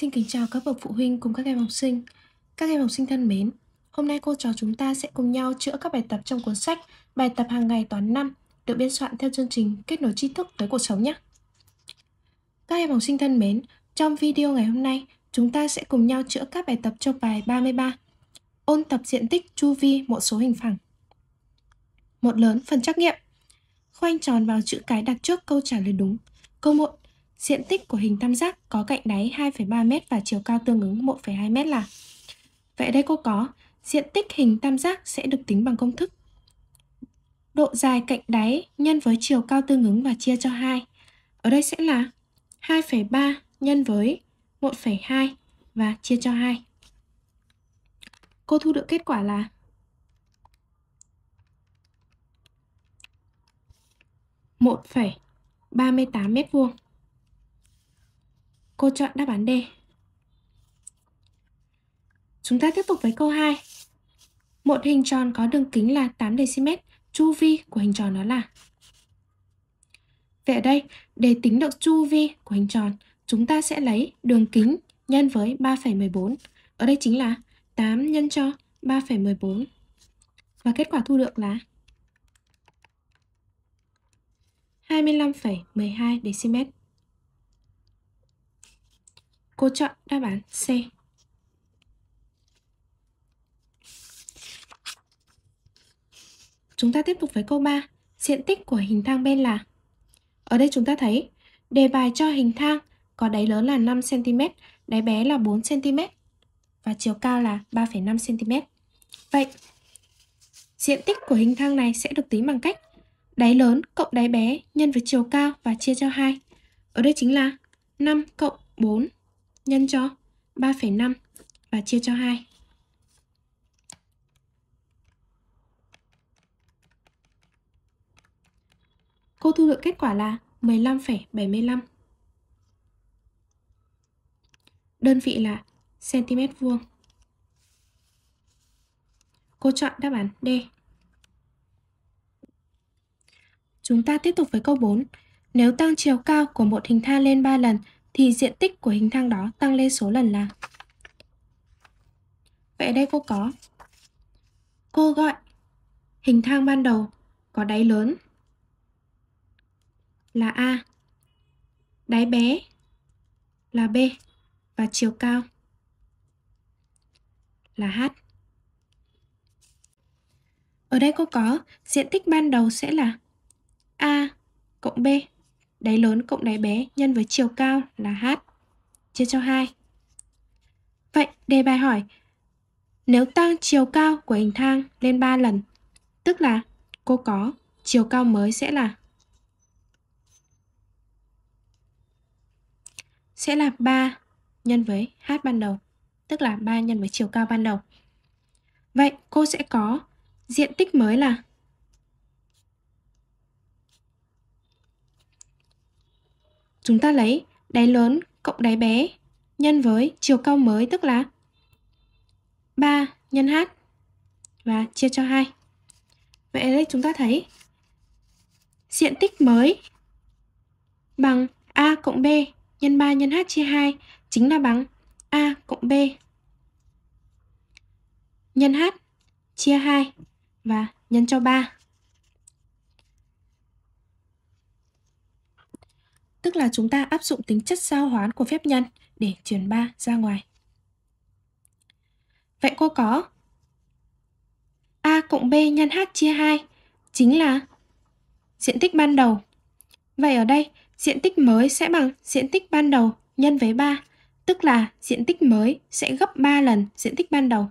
Xin kính chào các bậc phụ huynh cùng các em học sinh. Các em học sinh thân mến, hôm nay cô trò chúng ta sẽ cùng nhau chữa các bài tập trong cuốn sách Bài tập hàng ngày toán 5 được biên soạn theo chương trình Kết nối tri thức tới cuộc sống nhé. Các em học sinh thân mến, trong video ngày hôm nay, chúng ta sẽ cùng nhau chữa các bài tập cho bài 33. Ôn tập diện tích chu vi một số hình phẳng. Một lớn phần trắc nghiệm. Khoanh tròn vào chữ cái đặt trước câu trả lời đúng. Câu 1 Diện tích của hình tam giác có cạnh đáy 2,3m và chiều cao tương ứng 1,2m là. Vậy đây cô có, diện tích hình tam giác sẽ được tính bằng công thức độ dài cạnh đáy nhân với chiều cao tương ứng và chia cho 2. Ở đây sẽ là 2,3 nhân với 1,2 và chia cho 2. Cô thu được kết quả là một ba mươi tám mét vuông. Cô chọn đáp án D. Chúng ta tiếp tục với câu 2. Một hình tròn có đường kính là 8 dm, chu vi của hình tròn đó là. Vậy ở đây, để tính được chu vi của hình tròn, chúng ta sẽ lấy đường kính nhân với 3,14. Ở đây chính là 8 nhân cho 3,14. Và kết quả thu được là 25,12 dm. Cô chọn đáp án C. Chúng ta tiếp tục với câu 3. Diện tích của hình thang bên là Ở đây chúng ta thấy đề bài cho hình thang có đáy lớn là 5cm, đáy bé là 4cm và chiều cao là 3,5cm. Vậy, diện tích của hình thang này sẽ được tính bằng cách đáy lớn cộng đáy bé nhân với chiều cao và chia cho 2. Ở đây chính là 5 cộng 4 nhân cho 3,5 và chia cho 2. Cô thu được kết quả là 15,75. Đơn vị là cm vuông. Cô chọn đáp án D. Chúng ta tiếp tục với câu 4. Nếu tăng chiều cao của một hình thang lên 3 lần thì diện tích của hình thang đó tăng lên số lần là. Vậy đây cô có. Cô gọi hình thang ban đầu có đáy lớn là A, đáy bé là B và chiều cao là H. Ở đây cô có diện tích ban đầu sẽ là A cộng B Đáy lớn cộng đáy bé nhân với chiều cao là h chia cho 2. Vậy đề bài hỏi nếu tăng chiều cao của hình thang lên 3 lần, tức là cô có chiều cao mới sẽ là sẽ là 3 nhân với h ban đầu, tức là 3 nhân với chiều cao ban đầu. Vậy cô sẽ có diện tích mới là Chúng ta lấy đáy lớn cộng đáy bé nhân với chiều cao mới tức là 3 nhân h và chia cho 2. Vậy đây chúng ta thấy diện tích mới bằng a cộng b nhân 3 nhân h chia 2 chính là bằng a cộng b nhân h chia 2 và nhân cho 3. tức là chúng ta áp dụng tính chất giao hoán của phép nhân để chuyển 3 ra ngoài. Vậy cô có A cộng B nhân H chia 2 chính là diện tích ban đầu. Vậy ở đây, diện tích mới sẽ bằng diện tích ban đầu nhân với 3, tức là diện tích mới sẽ gấp 3 lần diện tích ban đầu.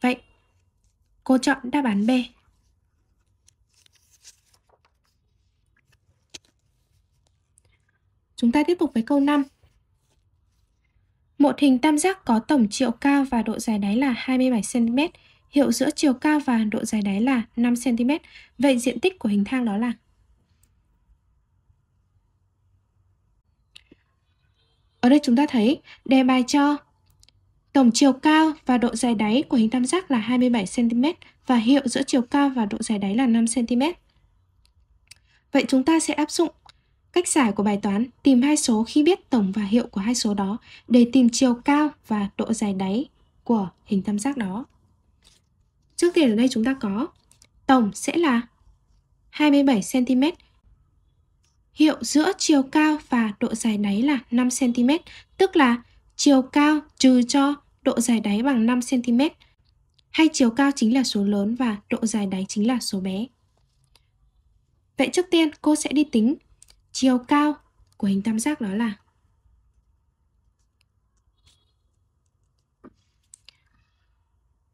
Vậy, cô chọn đáp án B. Chúng ta tiếp tục với câu 5. Một hình tam giác có tổng chiều cao và độ dài đáy là 27cm, hiệu giữa chiều cao và độ dài đáy là 5cm. Vậy diện tích của hình thang đó là? Ở đây chúng ta thấy đề bài cho tổng chiều cao và độ dài đáy của hình tam giác là 27cm và hiệu giữa chiều cao và độ dài đáy là 5cm. Vậy chúng ta sẽ áp dụng Cách giải của bài toán tìm hai số khi biết tổng và hiệu của hai số đó để tìm chiều cao và độ dài đáy của hình tam giác đó. Trước tiên ở đây chúng ta có tổng sẽ là 27 cm. Hiệu giữa chiều cao và độ dài đáy là 5 cm, tức là chiều cao trừ cho độ dài đáy bằng 5 cm. Hay chiều cao chính là số lớn và độ dài đáy chính là số bé. Vậy trước tiên cô sẽ đi tính chiều cao của hình tam giác đó là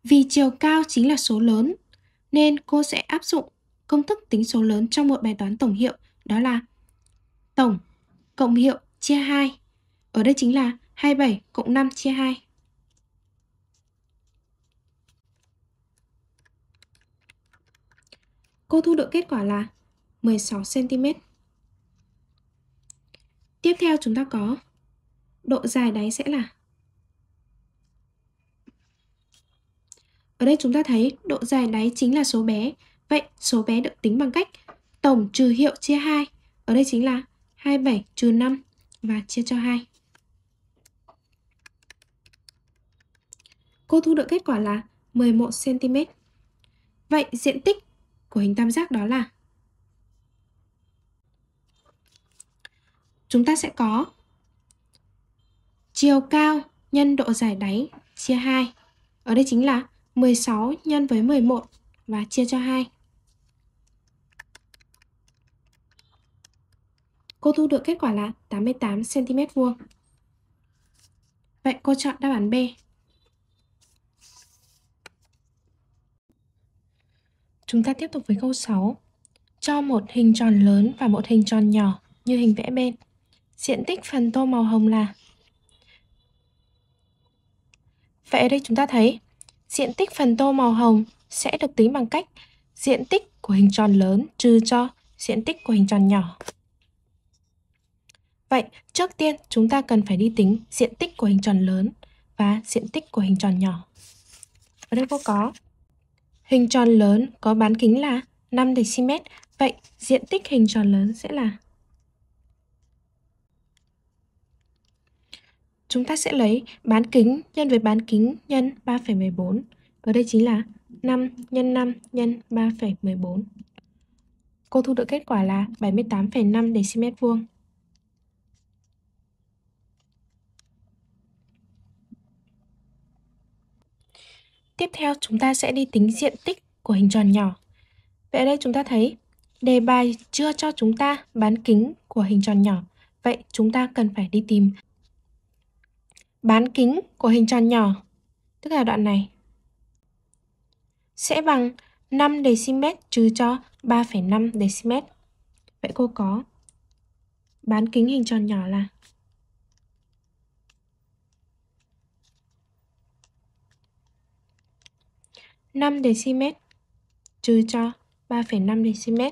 Vì chiều cao chính là số lớn, nên cô sẽ áp dụng công thức tính số lớn trong một bài toán tổng hiệu, đó là tổng cộng hiệu chia 2. Ở đây chính là 27 cộng 5 chia 2. Cô thu được kết quả là 16 cm. Tiếp theo chúng ta có độ dài đáy sẽ là Ở đây chúng ta thấy độ dài đáy chính là số bé. Vậy số bé được tính bằng cách tổng trừ hiệu chia 2. Ở đây chính là 27 trừ 5 và chia cho 2. Cô thu được kết quả là 11 cm. Vậy diện tích của hình tam giác đó là chúng ta sẽ có chiều cao nhân độ dài đáy chia 2. Ở đây chính là 16 nhân với 11 và chia cho 2. Cô thu được kết quả là 88 cm vuông. Vậy cô chọn đáp án B. Chúng ta tiếp tục với câu 6. Cho một hình tròn lớn và một hình tròn nhỏ như hình vẽ bên diện tích phần tô màu hồng là Vậy ở đây chúng ta thấy diện tích phần tô màu hồng sẽ được tính bằng cách diện tích của hình tròn lớn trừ cho diện tích của hình tròn nhỏ. Vậy, trước tiên chúng ta cần phải đi tính diện tích của hình tròn lớn và diện tích của hình tròn nhỏ. Ở đây cô có hình tròn lớn có bán kính là 5 cm. Vậy, diện tích hình tròn lớn sẽ là chúng ta sẽ lấy bán kính nhân với bán kính nhân 3,14. Và đây chính là 5 nhân 5 nhân 3,14. Cô thu được kết quả là 78,5 dm vuông. Tiếp theo chúng ta sẽ đi tính diện tích của hình tròn nhỏ. Vậy ở đây chúng ta thấy đề bài chưa cho chúng ta bán kính của hình tròn nhỏ. Vậy chúng ta cần phải đi tìm bán kính của hình tròn nhỏ, tức là đoạn này, sẽ bằng 5 dm trừ cho 3,5 dm. Vậy cô có bán kính hình tròn nhỏ là năm dm trừ cho 3,5 dm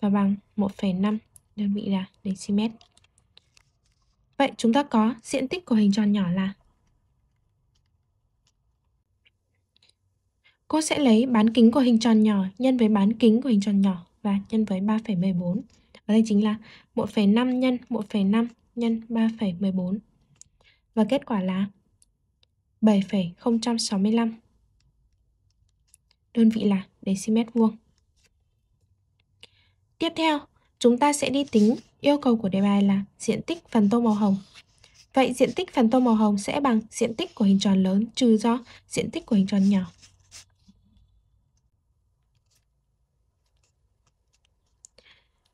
và bằng 1,5 đơn vị là dm. Vậy chúng ta có diện tích của hình tròn nhỏ là Cô sẽ lấy bán kính của hình tròn nhỏ nhân với bán kính của hình tròn nhỏ và nhân với 3,14. Ở đây chính là 1,5 nhân 1,5 nhân 3,14. Và kết quả là 7,065. Đơn vị là decimet vuông. Tiếp theo, chúng ta sẽ đi tính Yêu cầu của đề bài là diện tích phần tô màu hồng. Vậy diện tích phần tô màu hồng sẽ bằng diện tích của hình tròn lớn trừ do diện tích của hình tròn nhỏ.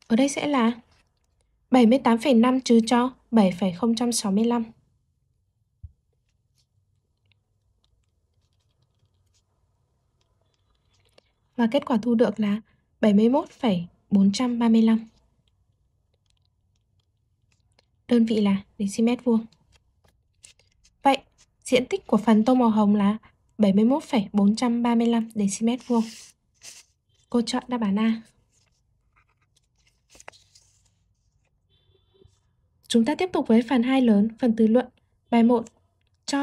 Ở đây sẽ là 78,5 trừ cho 7,065. Và kết quả thu được là 71,435 đơn vị là dm vuông. Vậy, diện tích của phần tô màu hồng là 71,435 dm vuông. Cô chọn đáp án A. Chúng ta tiếp tục với phần 2 lớn, phần từ luận. Bài 1. Cho,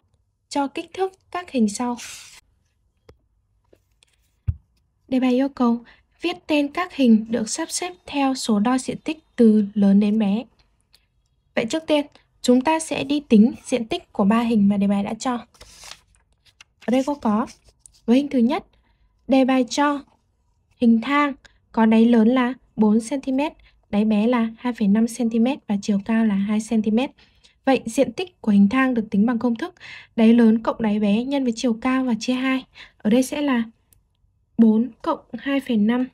cho kích thước các hình sau. Đề bài yêu cầu viết tên các hình được sắp xếp theo số đo diện tích từ lớn đến bé. Vậy trước tiên, chúng ta sẽ đi tính diện tích của ba hình mà đề bài đã cho. Ở đây cô có với hình thứ nhất, đề bài cho hình thang có đáy lớn là 4 cm, đáy bé là 2,5 cm và chiều cao là 2 cm. Vậy diện tích của hình thang được tính bằng công thức đáy lớn cộng đáy bé nhân với chiều cao và chia 2. Ở đây sẽ là 4 cộng 2,5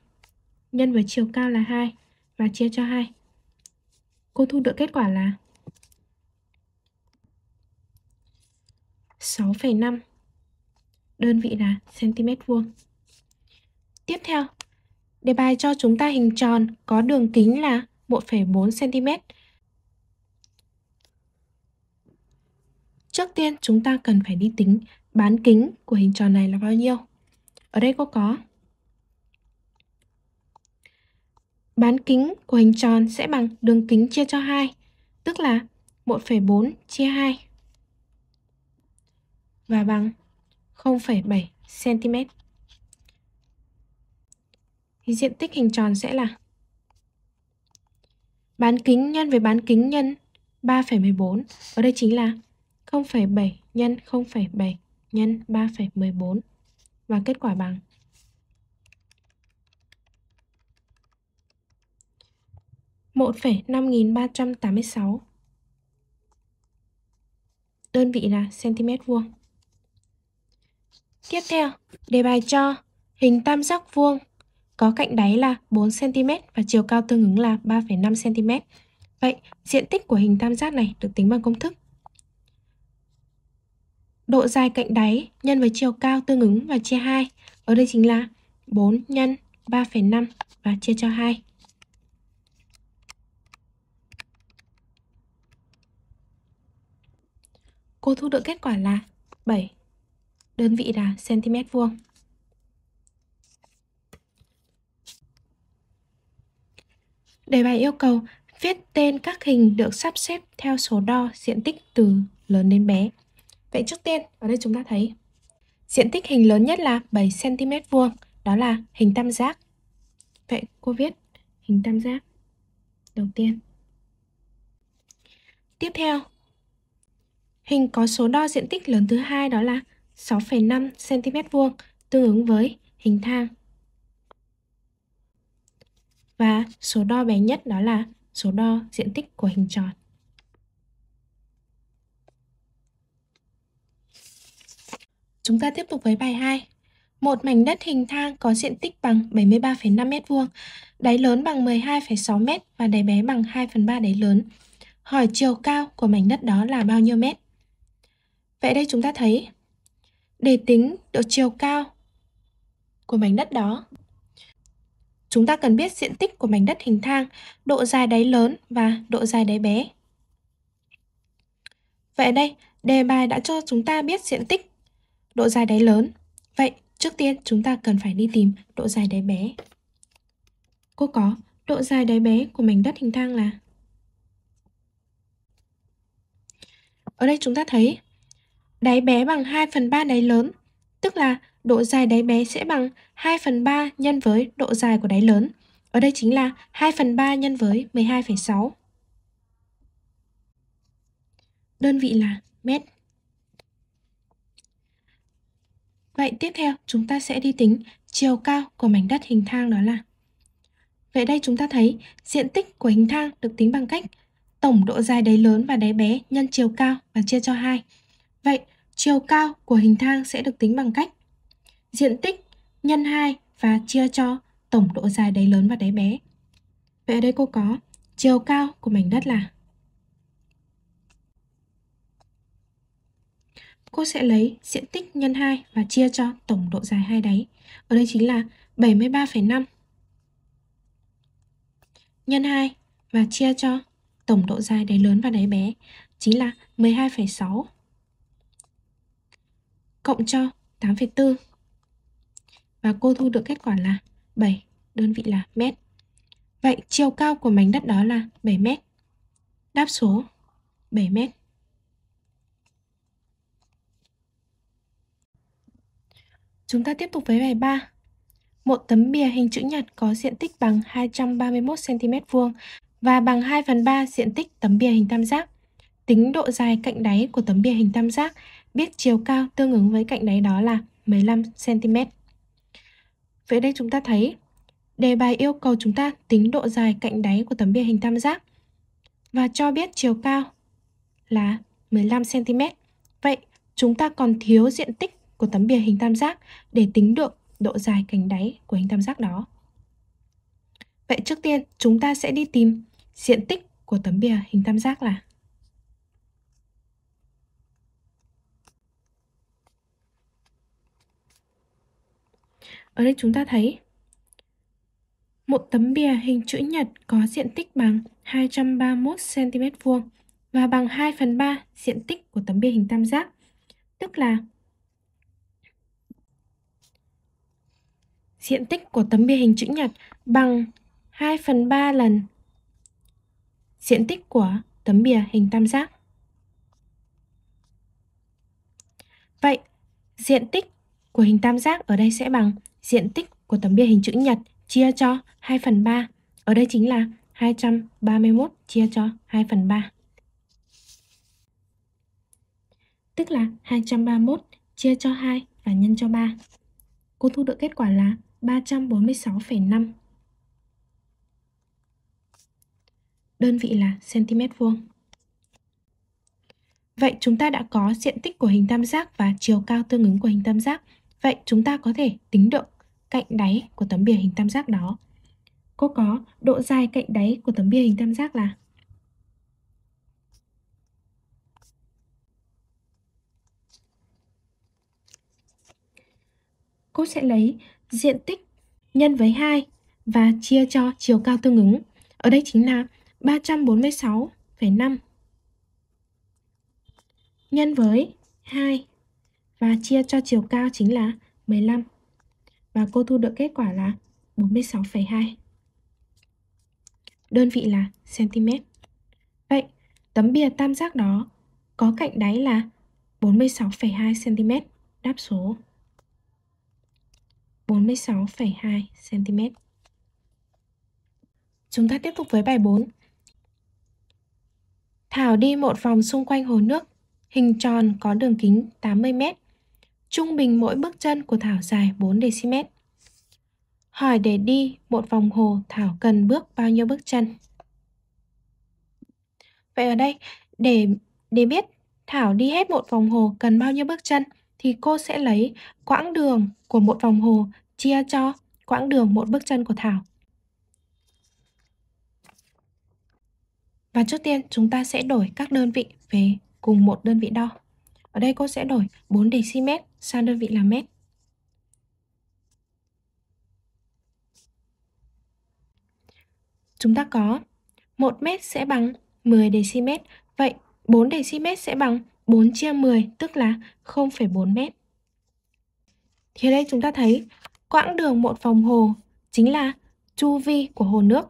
nhân với chiều cao là 2 và chia cho 2 cô thu được kết quả là 6,5 đơn vị là cm vuông. Tiếp theo, đề bài cho chúng ta hình tròn có đường kính là 1,4 cm. Trước tiên chúng ta cần phải đi tính bán kính của hình tròn này là bao nhiêu. Ở đây cô có Bán kính của hình tròn sẽ bằng đường kính chia cho 2, tức là 1,4 chia 2 và bằng 0,7 cm. Thì diện tích hình tròn sẽ là bán kính nhân với bán kính nhân 3,14. Ở đây chính là 0,7 nhân 0,7 nhân 3,14 và kết quả bằng 0,7. 1,5386 Đơn vị là cm vuông Tiếp theo, đề bài cho hình tam giác vuông có cạnh đáy là 4cm và chiều cao tương ứng là 3,5cm. Vậy, diện tích của hình tam giác này được tính bằng công thức. Độ dài cạnh đáy nhân với chiều cao tương ứng và chia 2. Ở đây chính là 4 nhân 3,5 và chia cho 2. cô thu được kết quả là 7. Đơn vị là cm vuông. Đề bài yêu cầu viết tên các hình được sắp xếp theo số đo diện tích từ lớn đến bé. Vậy trước tiên, ở đây chúng ta thấy diện tích hình lớn nhất là 7 cm vuông, đó là hình tam giác. Vậy cô viết hình tam giác đầu tiên. Tiếp theo, Hình có số đo diện tích lớn thứ hai đó là 6,5 cm vuông tương ứng với hình thang. Và số đo bé nhất đó là số đo diện tích của hình tròn. Chúng ta tiếp tục với bài 2. Một mảnh đất hình thang có diện tích bằng 73,5 m2, đáy lớn bằng 12,6 m và đáy bé bằng 2 phần 3 đáy lớn. Hỏi chiều cao của mảnh đất đó là bao nhiêu mét? Vậy đây chúng ta thấy để tính độ chiều cao của mảnh đất đó. Chúng ta cần biết diện tích của mảnh đất hình thang, độ dài đáy lớn và độ dài đáy bé. Vậy đây, đề bài đã cho chúng ta biết diện tích, độ dài đáy lớn. Vậy, trước tiên chúng ta cần phải đi tìm độ dài đáy bé. Cô có độ dài đáy bé của mảnh đất hình thang là Ở đây chúng ta thấy đáy bé bằng 2 phần 3 đáy lớn, tức là độ dài đáy bé sẽ bằng 2 phần 3 nhân với độ dài của đáy lớn. Ở đây chính là 2 phần 3 nhân với 12,6. Đơn vị là mét. Vậy tiếp theo chúng ta sẽ đi tính chiều cao của mảnh đất hình thang đó là. Vậy đây chúng ta thấy diện tích của hình thang được tính bằng cách tổng độ dài đáy lớn và đáy bé nhân chiều cao và chia cho 2. Vậy Chiều cao của hình thang sẽ được tính bằng cách diện tích nhân 2 và chia cho tổng độ dài đáy lớn và đáy bé. Vậy ở đây cô có chiều cao của mảnh đất là Cô sẽ lấy diện tích nhân 2 và chia cho tổng độ dài hai đáy. Ở đây chính là 73,5 nhân 2 và chia cho tổng độ dài đáy lớn và đáy bé chính là 12,6 cộng cho 8,4 và cô thu được kết quả là 7, đơn vị là mét. Vậy chiều cao của mảnh đất đó là 7 mét. Đáp số 7 mét. Chúng ta tiếp tục với bài 3. Một tấm bìa hình chữ nhật có diện tích bằng 231 cm vuông và bằng 2 phần 3 diện tích tấm bìa hình tam giác. Tính độ dài cạnh đáy của tấm bìa hình tam giác biết chiều cao tương ứng với cạnh đáy đó là 15cm. Vậy đây chúng ta thấy đề bài yêu cầu chúng ta tính độ dài cạnh đáy của tấm bia hình tam giác và cho biết chiều cao là 15cm. Vậy chúng ta còn thiếu diện tích của tấm bia hình tam giác để tính được độ dài cạnh đáy của hình tam giác đó. Vậy trước tiên chúng ta sẽ đi tìm diện tích của tấm bia hình tam giác là Ở đây chúng ta thấy một tấm bìa hình chữ nhật có diện tích bằng 231 cm vuông và bằng 2 phần 3 diện tích của tấm bìa hình tam giác, tức là diện tích của tấm bìa hình chữ nhật bằng 2 phần 3 lần diện tích của tấm bìa hình tam giác. Vậy, diện tích của hình tam giác ở đây sẽ bằng diện tích của tấm bia hình chữ nhật chia cho 2 phần 3. Ở đây chính là 231 chia cho 2 phần 3. Tức là 231 chia cho 2 và nhân cho 3. Cô thu được kết quả là 346,5. Đơn vị là cm vuông. Vậy chúng ta đã có diện tích của hình tam giác và chiều cao tương ứng của hình tam giác. Vậy chúng ta có thể tính độ cạnh đáy của tấm bìa hình tam giác đó. Cô có độ dài cạnh đáy của tấm bìa hình tam giác là Cô sẽ lấy diện tích nhân với 2 và chia cho chiều cao tương ứng. Ở đây chính là 346,5 nhân với 2 và chia cho chiều cao chính là 15 và cô thu được kết quả là 46,2. Đơn vị là cm. Vậy, tấm bìa tam giác đó có cạnh đáy là 46,2 cm. Đáp số 46,2 cm. Chúng ta tiếp tục với bài 4. Thảo đi một vòng xung quanh hồ nước, hình tròn có đường kính 80 mét Trung bình mỗi bước chân của Thảo dài 4 dm. Hỏi để đi một vòng hồ Thảo cần bước bao nhiêu bước chân? Vậy ở đây, để để biết Thảo đi hết một vòng hồ cần bao nhiêu bước chân thì cô sẽ lấy quãng đường của một vòng hồ chia cho quãng đường một bước chân của Thảo. Và trước tiên chúng ta sẽ đổi các đơn vị về cùng một đơn vị đo. Ở đây cô sẽ đổi 4 dm sao đơn vị là mét. Chúng ta có 1 mét sẽ bằng 10 dm. Vậy 4 dm sẽ bằng 4 chia 10 tức là 0,4 mét. Thì đây chúng ta thấy quãng đường một vòng hồ chính là chu vi của hồ nước.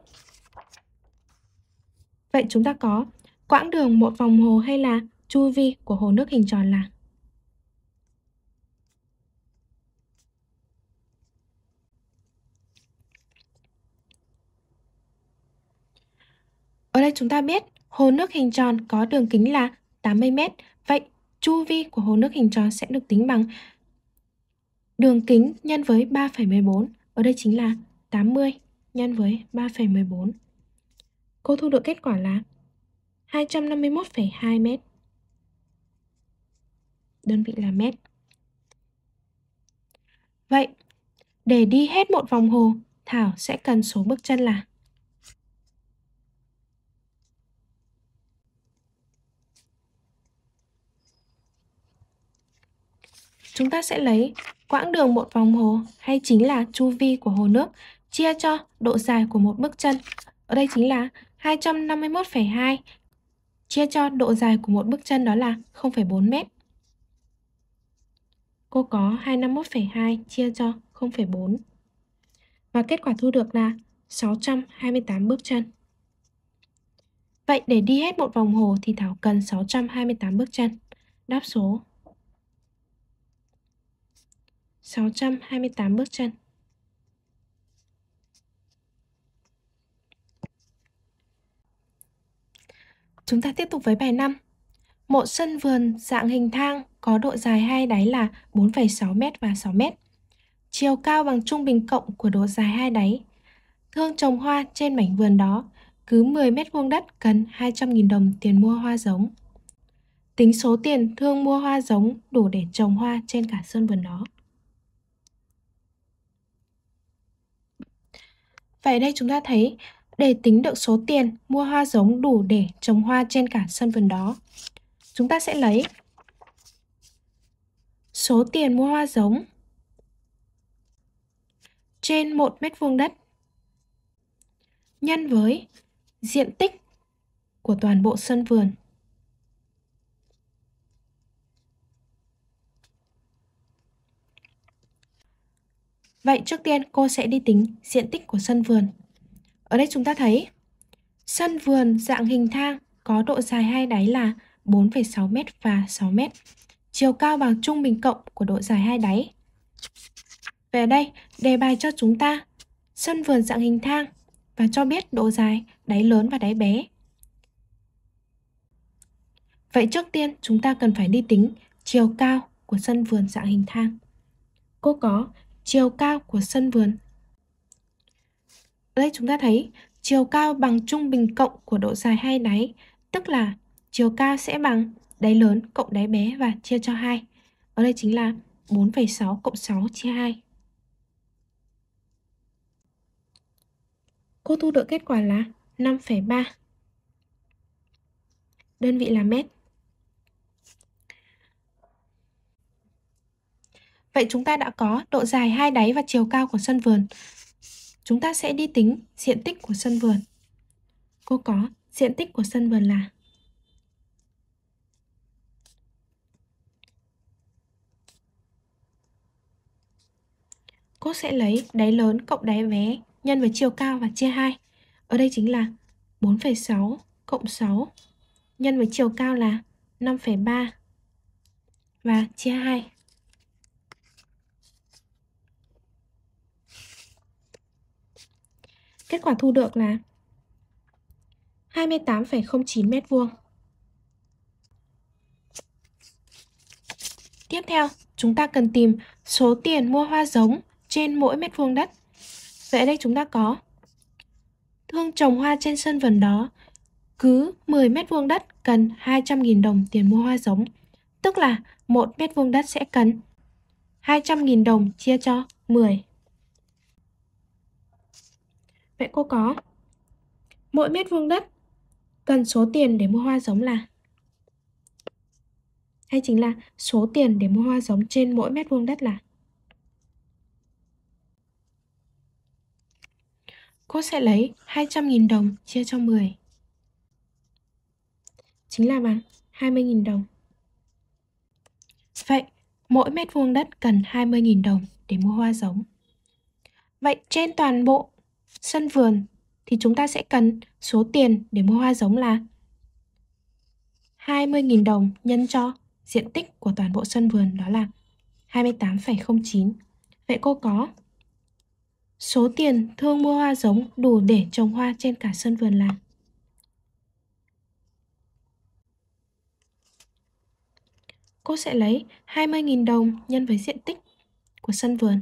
Vậy chúng ta có quãng đường một vòng hồ hay là chu vi của hồ nước hình tròn là Ở đây chúng ta biết hồ nước hình tròn có đường kính là 80 m. Vậy chu vi của hồ nước hình tròn sẽ được tính bằng đường kính nhân với 3,14. Ở đây chính là 80 nhân với 3,14. Cô thu được kết quả là 251,2 m. Đơn vị là mét. Vậy, để đi hết một vòng hồ, Thảo sẽ cần số bước chân là chúng ta sẽ lấy quãng đường một vòng hồ hay chính là chu vi của hồ nước chia cho độ dài của một bước chân. Ở đây chính là 251,2 chia cho độ dài của một bước chân đó là 0,4 mét. Cô có 251,2 chia cho 0,4. Và kết quả thu được là 628 bước chân. Vậy để đi hết một vòng hồ thì Thảo cần 628 bước chân. Đáp số 628 bước chân. Chúng ta tiếp tục với bài 5. Một sân vườn dạng hình thang có độ dài hai đáy là 4,6m và 6m. Chiều cao bằng trung bình cộng của độ dài hai đáy. Thương trồng hoa trên mảnh vườn đó, cứ 10 mét vuông đất cần 200.000 đồng tiền mua hoa giống. Tính số tiền thương mua hoa giống đủ để trồng hoa trên cả sân vườn đó. Vậy đây chúng ta thấy để tính được số tiền mua hoa giống đủ để trồng hoa trên cả sân vườn đó. Chúng ta sẽ lấy số tiền mua hoa giống trên 1 mét vuông đất nhân với diện tích của toàn bộ sân vườn Vậy trước tiên cô sẽ đi tính diện tích của sân vườn. Ở đây chúng ta thấy sân vườn dạng hình thang có độ dài hai đáy là 4,6m và 6m, chiều cao bằng trung bình cộng của độ dài hai đáy. Về đây, đề bài cho chúng ta sân vườn dạng hình thang và cho biết độ dài, đáy lớn và đáy bé. Vậy trước tiên chúng ta cần phải đi tính chiều cao của sân vườn dạng hình thang. Cô có chiều cao của sân vườn. Ở đây chúng ta thấy chiều cao bằng trung bình cộng của độ dài hai đáy, tức là chiều cao sẽ bằng đáy lớn cộng đáy bé và chia cho 2. Ở đây chính là 4,6 cộng 6 chia 2. Cô thu được kết quả là 5,3. Đơn vị là mét. Vậy chúng ta đã có độ dài hai đáy và chiều cao của sân vườn. Chúng ta sẽ đi tính diện tích của sân vườn. Cô có diện tích của sân vườn là Cô sẽ lấy đáy lớn cộng đáy bé nhân với chiều cao và chia 2. Ở đây chính là 4,6 cộng 6 nhân với chiều cao là 5,3 và chia 2. Kết quả thu được là 28,09 m2. Tiếp theo, chúng ta cần tìm số tiền mua hoa giống trên mỗi mét vuông đất. Vậy đây chúng ta có Thương trồng hoa trên sân vườn đó, cứ 10 mét vuông đất cần 200.000 đồng tiền mua hoa giống, tức là 1 mét vuông đất sẽ cần 200.000 đồng chia cho 10 Vậy cô có mỗi mét vuông đất cần số tiền để mua hoa giống là hay chính là số tiền để mua hoa giống trên mỗi mét vuông đất là Cô sẽ lấy 200.000 đồng chia cho 10 Chính là bằng 20.000 đồng Vậy mỗi mét vuông đất cần 20.000 đồng để mua hoa giống Vậy trên toàn bộ sân vườn thì chúng ta sẽ cần số tiền để mua hoa giống là 20.000 đồng nhân cho diện tích của toàn bộ sân vườn đó là 28,09. Vậy cô có số tiền thương mua hoa giống đủ để trồng hoa trên cả sân vườn là Cô sẽ lấy 20.000 đồng nhân với diện tích của sân vườn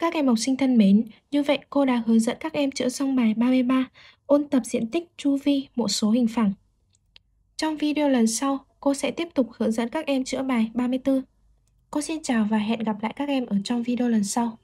Các em học sinh thân mến, như vậy cô đã hướng dẫn các em chữa xong bài 33, ôn tập diện tích chu vi một số hình phẳng. Trong video lần sau, cô sẽ tiếp tục hướng dẫn các em chữa bài 34. Cô xin chào và hẹn gặp lại các em ở trong video lần sau.